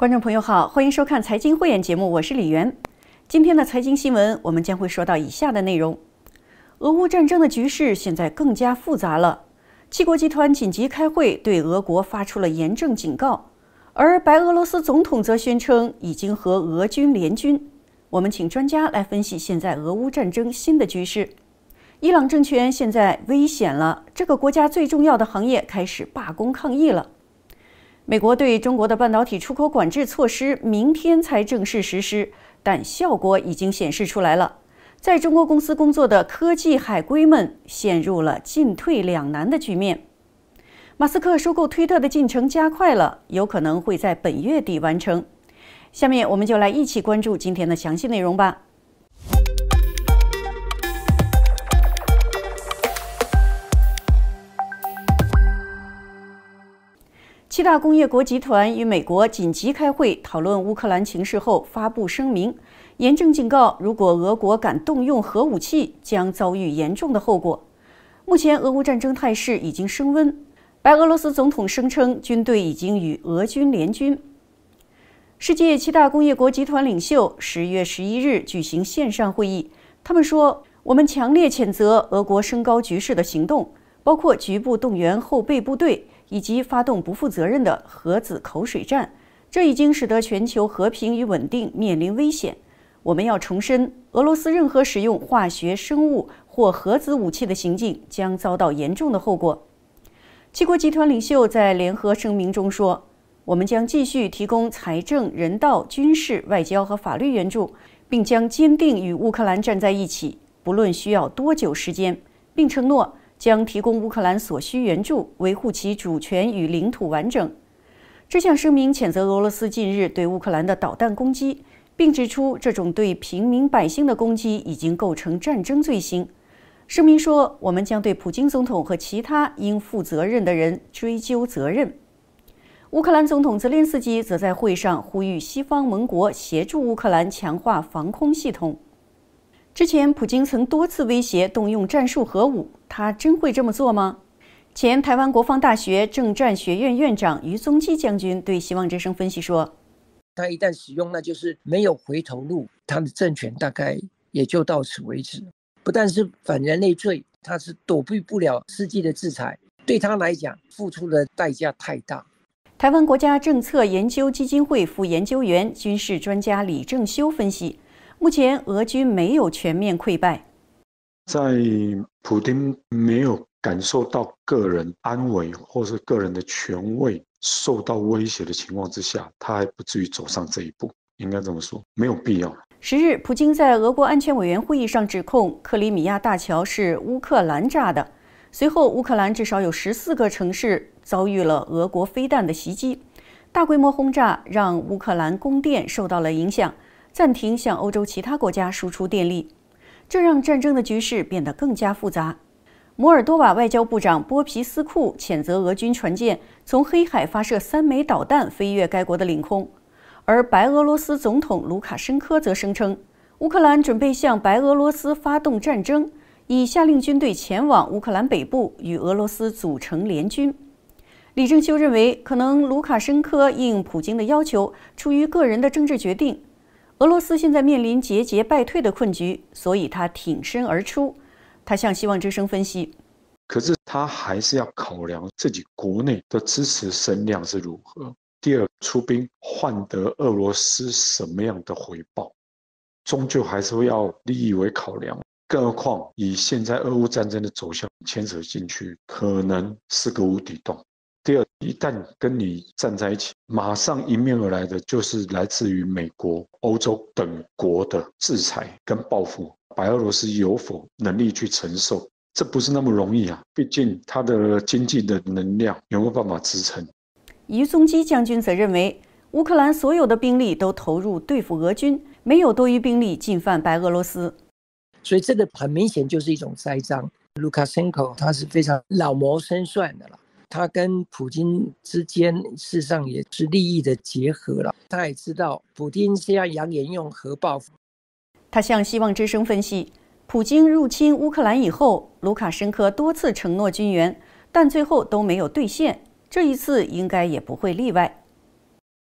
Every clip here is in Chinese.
观众朋友好，欢迎收看《财经慧眼》节目，我是李媛。今天的财经新闻，我们将会说到以下的内容：俄乌战争的局势现在更加复杂了，七国集团紧急开会，对俄国发出了严正警告；而白俄罗斯总统则宣称已经和俄军联军。我们请专家来分析现在俄乌战争新的局势。伊朗政权现在危险了，这个国家最重要的行业开始罢工抗议了。美国对中国的半导体出口管制措施明天才正式实施，但效果已经显示出来了。在中国公司工作的科技海归们陷入了进退两难的局面。马斯克收购推特的进程加快了，有可能会在本月底完成。下面我们就来一起关注今天的详细内容吧。七大工业国集团与美国紧急开会讨论乌克兰情势后，发布声明，严正警告：如果俄国敢动用核武器，将遭遇严重的后果。目前，俄乌战争态势已经升温。白俄罗斯总统声称，军队已经与俄军联军。世界七大工业国集团领袖十月十一日举行线上会议，他们说：“我们强烈谴责俄国升高局势的行动，包括局部动员后备部队。”以及发动不负责任的核子口水战，这已经使得全球和平与稳定面临危险。我们要重申，俄罗斯任何使用化学、生物或核子武器的行径将遭到严重的后果。七国集团领袖在联合声明中说：“我们将继续提供财政、人道、军事、外交和法律援助，并将坚定与乌克兰站在一起，不论需要多久时间，并承诺。”将提供乌克兰所需援助，维护其主权与领土完整。这项声明谴责俄罗斯近日对乌克兰的导弹攻击，并指出这种对平民百姓的攻击已经构成战争罪行。声明说：“我们将对普京总统和其他应负责任的人追究责任。”乌克兰总统泽连斯基则在会上呼吁西方盟国协助乌克兰强化防空系统。之前，普京曾多次威胁动用战术核武，他真会这么做吗？前台湾国防大学政战学院院长于宗基将军对《希望之声》分析说：“他一旦使用，那就是没有回头路，他的政权大概也就到此为止。不但是反人类罪，他是躲避不了世界的制裁。对他来讲，付出的代价太大。”台湾国家政策研究基金会副研究员、军事专家李正修分析。目前俄军没有全面溃败，在普京没有感受到个人安危或是个人的权位受到威胁的情况之下，他还不至于走上这一步。应该这么说？没有必要。十日，普京在俄国安全委员会议上指控克里米亚大桥是乌克兰炸的。随后，乌克兰至少有十四个城市遭遇了俄国飞弹的袭击，大规模轰炸让乌克兰供电受到了影响。暂停向欧洲其他国家输出电力，这让战争的局势变得更加复杂。摩尔多瓦外交部长波皮斯库谴责俄军船舰从黑海发射三枚导弹飞越该国的领空，而白俄罗斯总统卢卡申科则声称，乌克兰准备向白俄罗斯发动战争，已下令军队前往乌克兰北部与俄罗斯组成联军。李正修认为，可能卢卡申科应普京的要求，出于个人的政治决定。俄罗斯现在面临节节败退的困局，所以他挺身而出。他向希望之声分析，可是他还是要考量自己国内的支持声量是如何。第二，出兵换得俄罗斯什么样的回报，终究还是会要利益为考量。更何况以现在俄乌战争的走向，牵扯进去可能是个无底洞。第二，一旦跟你站在一起，马上迎面而来的就是来自于美国、欧洲等国的制裁跟报复。白俄罗斯有否能力去承受？这不是那么容易啊！毕竟他的经济的能量有没有办法支撑？于松基将军则认为，乌克兰所有的兵力都投入对付俄军，没有多余兵力进犯白俄罗斯，所以这个很明显就是一种栽赃。卢卡申科他是非常老谋深算的了。他跟普京之间事实上也是利益的结合了。他也知道普京是要扬言用核报复，他向《希望之声》分析，普京入侵乌克兰以后，卢卡申科多次承诺军援，但最后都没有兑现，这一次应该也不会例外。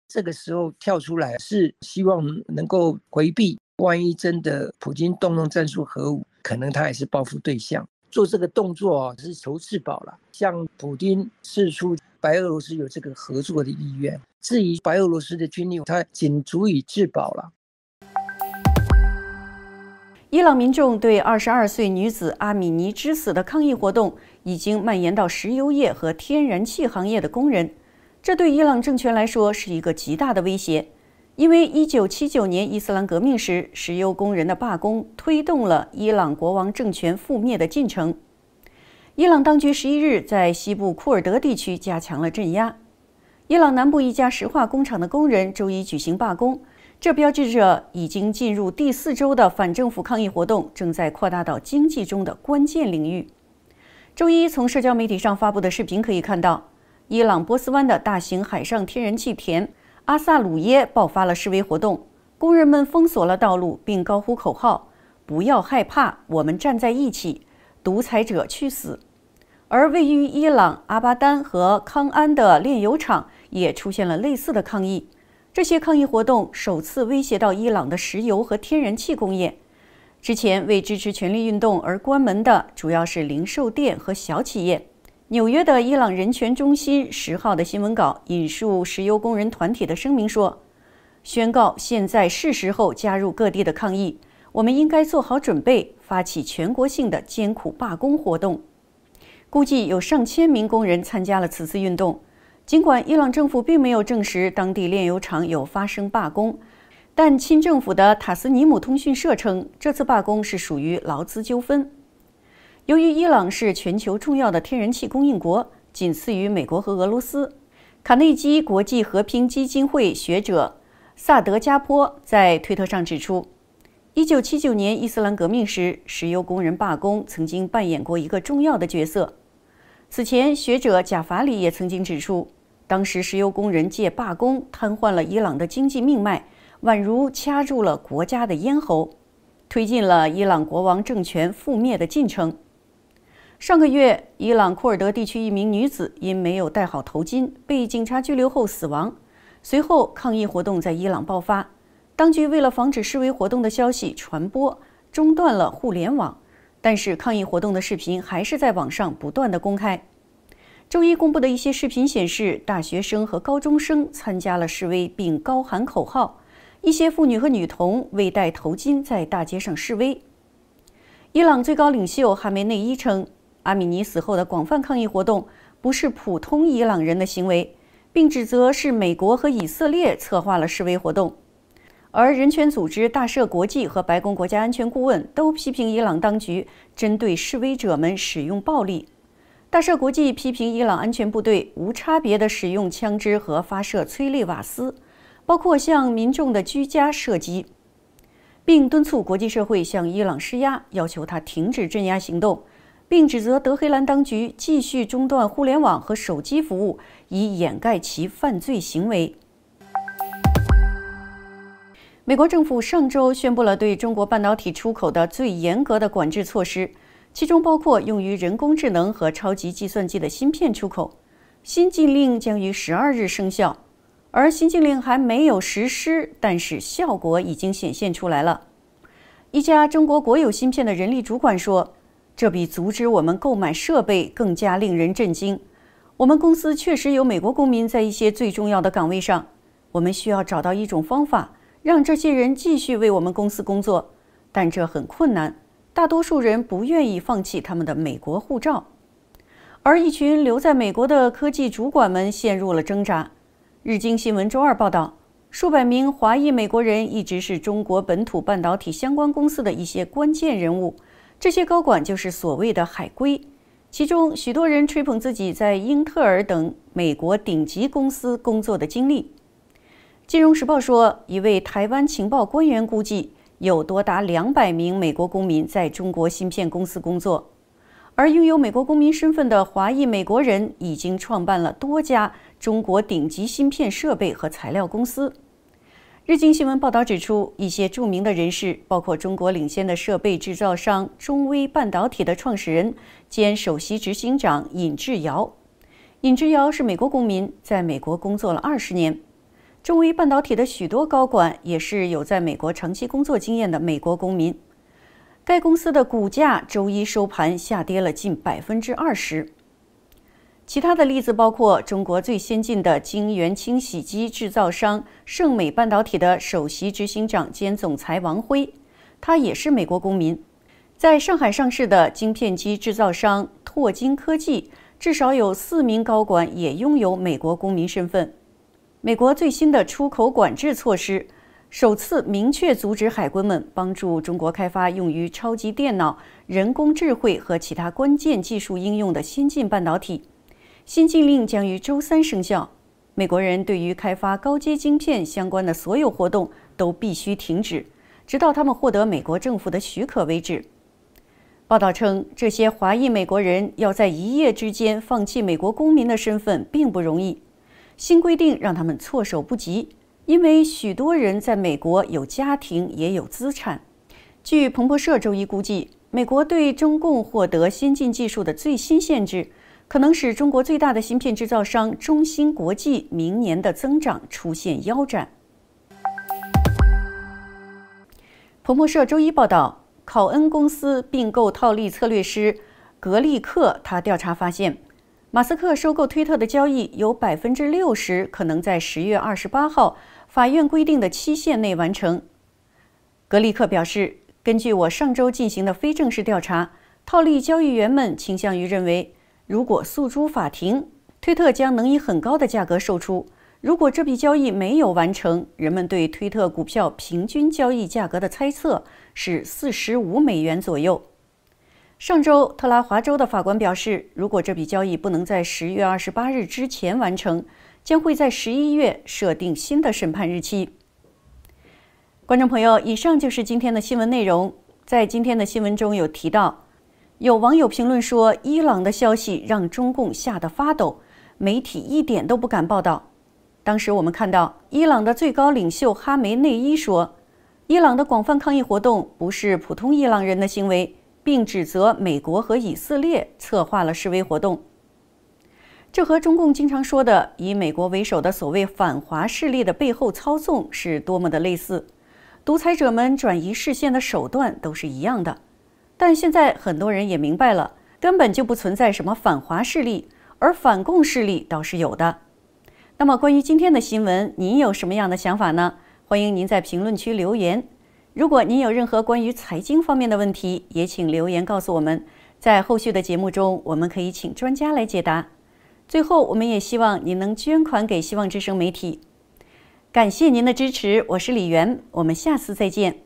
这个时候跳出来是希望能够回避，万一真的普京动用战术核武，可能他也是报复对象。做这个动作啊，是求自保了。向普京示出白俄罗斯有这个合作的意愿，至于白俄罗斯的军力，它仅足以自保了。伊朗民众对二十二岁女子阿米尼之死的抗议活动已经蔓延到石油业和天然气行业的工人，这对伊朗政权来说是一个极大的威胁。因为1979年伊斯兰革命时，石油工人的罢工推动了伊朗国王政权覆灭的进程。伊朗当局十一日在西部库尔德地区加强了镇压。伊朗南部一家石化工厂的工人周一举行罢工，这标志着已经进入第四周的反政府抗议活动正在扩大到经济中的关键领域。周一从社交媒体上发布的视频可以看到，伊朗波斯湾的大型海上天然气田。阿萨鲁耶爆发了示威活动，工人们封锁了道路，并高呼口号：“不要害怕，我们站在一起，独裁者去死。”而位于伊朗阿巴丹和康安的炼油厂也出现了类似的抗议。这些抗议活动首次威胁到伊朗的石油和天然气工业。之前为支持权力运动而关门的主要是零售店和小企业。纽约的伊朗人权中心十号的新闻稿引述石油工人团体的声明说：“宣告现在是时候加入各地的抗议，我们应该做好准备发起全国性的艰苦罢工活动。”估计有上千名工人参加了此次运动。尽管伊朗政府并没有证实当地炼油厂有发生罢工，但亲政府的塔斯尼姆通讯社称，这次罢工是属于劳资纠纷。由于伊朗是全球重要的天然气供应国，仅次于美国和俄罗斯，卡内基国际和平基金会学者萨德加坡在推特上指出，1979年伊斯兰革命时，石油工人罢工曾经扮演过一个重要的角色。此前，学者贾法里也曾经指出，当时石油工人借罢工瘫痪了伊朗的经济命脉，宛如掐住了国家的咽喉，推进了伊朗国王政权覆灭的进程。上个月，伊朗库尔德地区一名女子因没有戴好头巾被警察拘留后死亡。随后，抗议活动在伊朗爆发。当局为了防止示威活动的消息传播，中断了互联网。但是，抗议活动的视频还是在网上不断的公开。周一公布的一些视频显示，大学生和高中生参加了示威，并高喊口号。一些妇女和女童未戴头巾在大街上示威。伊朗最高领袖哈梅内伊称。阿米尼死后的广泛抗议活动不是普通伊朗人的行为，并指责是美国和以色列策划了示威活动。而人权组织大赦国际和白宫国家安全顾问都批评伊朗当局针对示威者们使用暴力。大赦国际批评伊朗安全部队无差别地使用枪支和发射催泪瓦斯，包括向民众的居家射击，并敦促国际社会向伊朗施压，要求他停止镇压行动。并指责德黑兰当局继续中断互联网和手机服务，以掩盖其犯罪行为。美国政府上周宣布了对中国半导体出口的最严格的管制措施，其中包括用于人工智能和超级计算机的芯片出口。新禁令将于十二日生效，而新禁令还没有实施，但是效果已经显现出来了。一家中国国有芯片的人力主管说。这比阻止我们购买设备更加令人震惊。我们公司确实有美国公民在一些最重要的岗位上，我们需要找到一种方法让这些人继续为我们公司工作，但这很困难。大多数人不愿意放弃他们的美国护照，而一群留在美国的科技主管们陷入了挣扎。日经新闻周二报道，数百名华裔美国人一直是中国本土半导体相关公司的一些关键人物。这些高管就是所谓的海归，其中许多人吹捧自己在英特尔等美国顶级公司工作的经历。《金融时报》说，一位台湾情报官员估计，有多达两百名美国公民在中国芯片公司工作，而拥有美国公民身份的华裔美国人已经创办了多家中国顶级芯片设备和材料公司。日经新闻报道指出，一些著名的人士，包括中国领先的设备制造商中微半导体的创始人兼首席执行长尹志尧。尹志尧是美国公民，在美国工作了二十年。中微半导体的许多高管也是有在美国长期工作经验的美国公民。该公司的股价周一收盘下跌了近百分之二十。其他的例子包括中国最先进的晶圆清洗机制造商盛美半导体的首席执行长兼总裁王辉，他也是美国公民。在上海上市的晶片机制造商拓金科技，至少有四名高管也拥有美国公民身份。美国最新的出口管制措施，首次明确阻止海归们帮助中国开发用于超级电脑、人工智慧和其他关键技术应用的先进半导体。新禁令将于周三生效。美国人对于开发高阶晶片相关的所有活动都必须停止，直到他们获得美国政府的许可为止。报道称，这些华裔美国人要在一夜之间放弃美国公民的身份并不容易。新规定让他们措手不及，因为许多人在美国有家庭也有资产。据彭博社周一估计，美国对中共获得先进技术的最新限制。可能使中国最大的芯片制造商中芯国际明年的增长出现腰斩。彭博社周一报道，考恩公司并购套利策略师格利克，他调查发现，马斯克收购推特的交易有百分之六十可能在十月二十八号法院规定的期限内完成。格利克表示，根据我上周进行的非正式调查，套利交易员们倾向于认为。如果诉诸法庭，推特将能以很高的价格售出。如果这笔交易没有完成，人们对推特股票平均交易价格的猜测是四十五美元左右。上周，特拉华州的法官表示，如果这笔交易不能在十月二十八日之前完成，将会在十一月设定新的审判日期。观众朋友，以上就是今天的新闻内容。在今天的新闻中有提到。有网友评论说：“伊朗的消息让中共吓得发抖，媒体一点都不敢报道。”当时我们看到，伊朗的最高领袖哈梅内伊说：“伊朗的广泛抗议活动不是普通伊朗人的行为，并指责美国和以色列策划了示威活动。”这和中共经常说的以美国为首的所谓反华势力的背后操纵是多么的类似，独裁者们转移视线的手段都是一样的。但现在很多人也明白了，根本就不存在什么反华势力，而反共势力倒是有的。那么，关于今天的新闻，您有什么样的想法呢？欢迎您在评论区留言。如果您有任何关于财经方面的问题，也请留言告诉我们，在后续的节目中，我们可以请专家来解答。最后，我们也希望您能捐款给希望之声媒体，感谢您的支持。我是李媛，我们下次再见。